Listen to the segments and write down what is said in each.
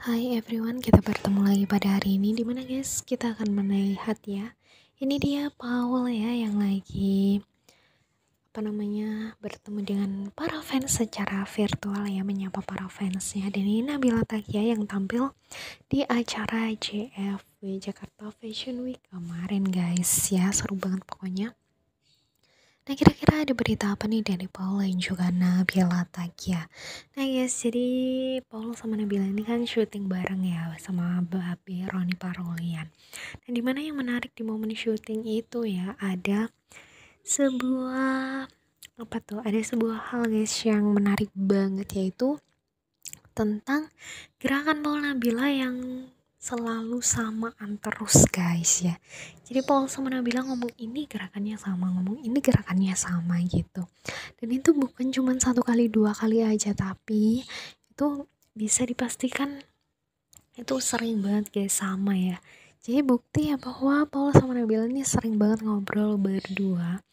Hai everyone, kita bertemu lagi pada hari ini di mana guys kita akan melihat ya Ini dia Paul ya yang lagi apa namanya bertemu dengan para fans secara virtual ya menyapa para fansnya dan ini Nabila Takia yang tampil di acara JFW Jakarta Fashion Week kemarin guys ya seru banget pokoknya Nah kira-kira ada berita apa nih dari Paul dan juga Nabila Takia Nah guys jadi Paul sama Nabila ini kan syuting bareng ya sama Babi Roni Parolian Nah dimana yang menarik di momen syuting itu ya ada sebuah apa tuh ada sebuah hal guys yang menarik banget yaitu tentang gerakan Paul Nabila yang selalu samaan terus guys ya jadi Paul sama Nabila ngomong ini gerakannya sama ngomong ini gerakannya sama gitu dan itu bukan cuma satu kali dua kali aja tapi itu bisa dipastikan itu sering banget guys sama ya jadi bukti ya bahwa Paul sama Nabila ini sering banget ngobrol berdua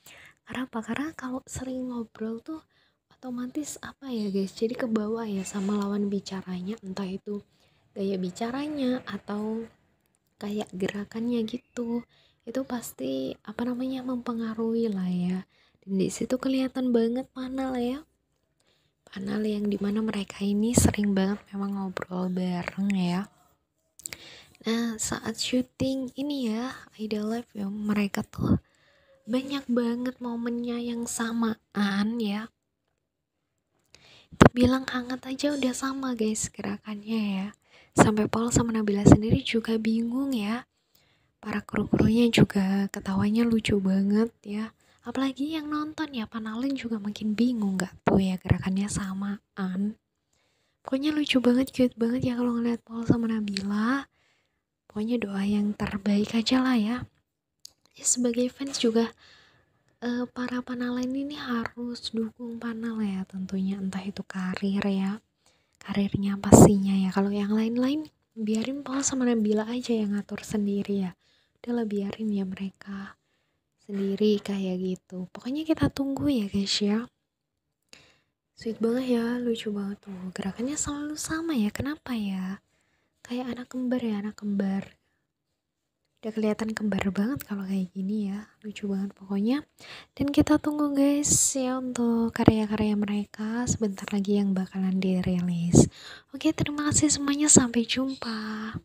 karena apa karena kalau sering ngobrol tuh otomatis apa ya guys jadi ke bawah ya sama lawan bicaranya entah itu gaya bicaranya atau kayak gerakannya gitu itu pasti apa namanya mempengaruhi lah ya dan di situ kelihatan banget panel ya panel yang dimana mereka ini sering banget memang ngobrol bareng ya nah saat syuting ini ya Idol Live ya mereka tuh banyak banget momennya yang samaan ya bilang hangat aja udah sama guys gerakannya ya Sampai Paul sama Nabila sendiri juga bingung ya. Para kru-krunya juga ketawanya lucu banget ya. Apalagi yang nonton ya, Panalin juga makin bingung gak tuh ya gerakannya samaan. Pokoknya lucu banget, cute banget ya kalau ngeliat Paul sama Nabila. Pokoknya doa yang terbaik aja lah ya. ya sebagai fans juga uh, para panalin ini harus dukung Panel ya tentunya entah itu karir ya karirnya pastinya ya kalau yang lain-lain biarin Paul sama Nabila aja yang ngatur sendiri ya udah biarin ya mereka sendiri kayak gitu pokoknya kita tunggu ya guys ya sweet banget ya lucu banget tuh gerakannya selalu sama ya kenapa ya kayak anak kembar ya anak kembar udah kelihatan kembar banget kalau kayak gini ya lucu banget pokoknya dan kita tunggu guys ya untuk karya-karya mereka sebentar lagi yang bakalan dirilis oke terima kasih semuanya sampai jumpa